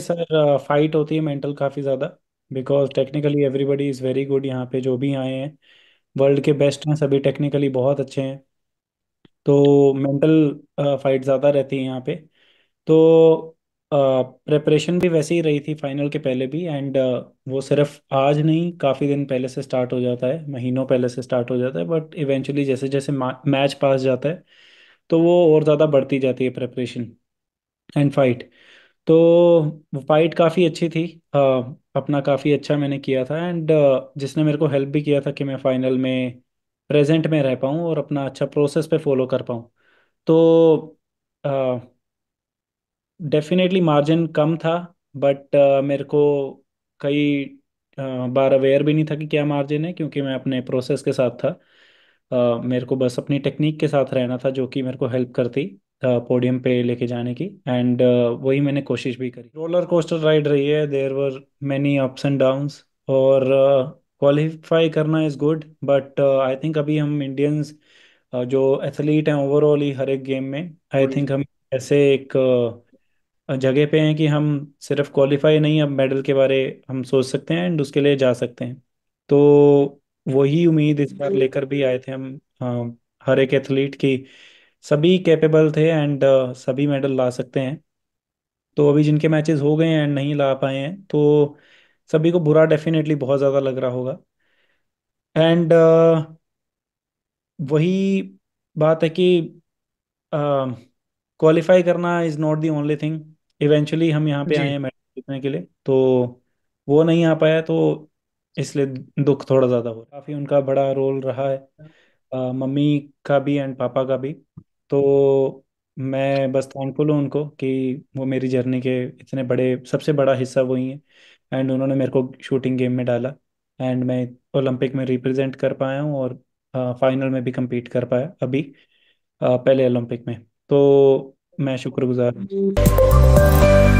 sir fight uh, होती है mental काफ़ी ज़्यादा because technically everybody is very good यहाँ पे जो भी आए हैं वर्ल्ड के बेस्ट हैं सभी टेक्निकली बहुत अच्छे हैं तो मेंटल फाइट uh, ज़्यादा रहती है यहाँ पे तो प्रेपरेशन uh, भी वैसे ही रही थी फाइनल के पहले भी एंड वो सिर्फ आज नहीं काफ़ी दिन पहले से स्टार्ट हो जाता है महीनों पहले से स्टार्ट हो जाता है बट इवेंचुअली जैसे जैसे मैच पास जाता है तो वो और ज़्यादा बढ़ती जाती है प्रेपरेशन एंड फाइट तो फाइट काफ़ी अच्छी थी आ, अपना काफ़ी अच्छा मैंने किया था एंड जिसने मेरे को हेल्प भी किया था कि मैं फाइनल में प्रेजेंट में रह पाऊँ और अपना अच्छा प्रोसेस पे फॉलो कर पाऊँ तो डेफिनेटली मार्जिन कम था बट मेरे को कई बार अवेयर भी नहीं था कि क्या मार्जिन है क्योंकि मैं अपने प्रोसेस के साथ था आ, मेरे को बस अपनी टेक्निक के साथ रहना था जो कि मेरे को हेल्प करती पोडियम पे लेके जाने की एंड वही मैंने कोशिश भी करी रोलर कोस्टर राइड रही है there were many ups and downs और क्वालिफाई करना is good but I think अभी हम इंडियंस uh, जो एथलीट हैं ओवरऑल ही हर एक गेम में आई थिंक हम ऐसे एक uh, जगह पे हैं कि हम सिर्फ क्वालिफाई नहीं अब मेडल के बारे हम सोच सकते हैं एंड उसके लिए जा सकते हैं तो वही उम्मीद इस बार लेकर भी आए थे हम uh, हर एक एथलीट की सभी कैपेबल थे एंड uh, सभी मेडल ला सकते हैं तो अभी जिनके मैचेस हो गए हैं एंड नहीं ला पाए हैं तो सभी को बुरा डेफिनेटली बहुत ज़्यादा लग रहा होगा एंड uh, वही बात है कि क्वालिफाई uh, करना is not the only thing eventually हम यहाँ पे आए हैं मेडल जीतने के लिए तो वो नहीं आ पाया तो इसलिए दुख थोड़ा ज़्यादा हो काफ़ी उनका बड़ा रोल रहा है आ, uh, मम्मी का भी एंड पापा का भी तो मैं बस थैंकफुल हूँ उनको कि वो मेरी जर्नी के इतने बड़े सबसे बड़ा हिस्सा वही है एंड उन्होंने मेरे को शूटिंग गेम में डाला एंड मैं ओलंपिक में रिप्रेजेंट कर पाया हूँ और फाइनल में भी कम्पीट कर पाया अभी आ, पहले ओलंपिक में तो मैं शुक्रगुजार हूँ